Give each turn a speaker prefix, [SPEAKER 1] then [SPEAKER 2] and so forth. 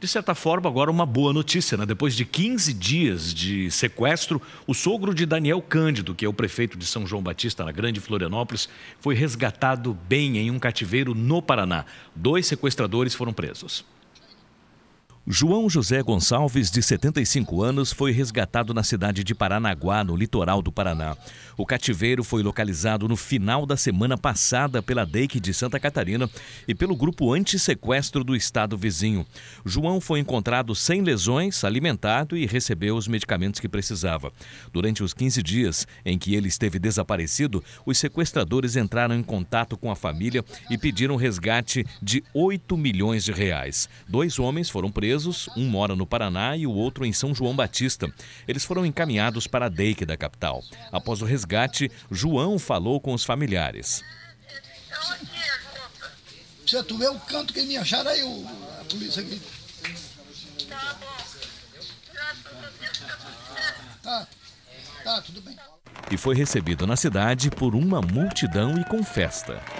[SPEAKER 1] de certa forma, agora uma boa notícia. Né? Depois de 15 dias de sequestro, o sogro de Daniel Cândido, que é o prefeito de São João Batista, na Grande Florianópolis, foi resgatado bem em um cativeiro no Paraná. Dois sequestradores foram presos. João José Gonçalves, de 75 anos, foi resgatado na cidade de Paranaguá, no litoral do Paraná. O cativeiro foi localizado no final da semana passada pela DEIC de Santa Catarina e pelo grupo anti-sequestro do estado vizinho. João foi encontrado sem lesões, alimentado e recebeu os medicamentos que precisava. Durante os 15 dias em que ele esteve desaparecido, os sequestradores entraram em contato com a família e pediram resgate de 8 milhões de reais. Dois homens foram presos presos, um mora no Paraná e o outro em São João Batista. Eles foram encaminhados para a DEIC da capital. Após o resgate, João falou com os familiares.
[SPEAKER 2] Você tu ver o canto que me acharam aí, a polícia aqui. Tá bom. Tá, tá, tudo bem.
[SPEAKER 1] E foi recebido na cidade por uma multidão e com festa.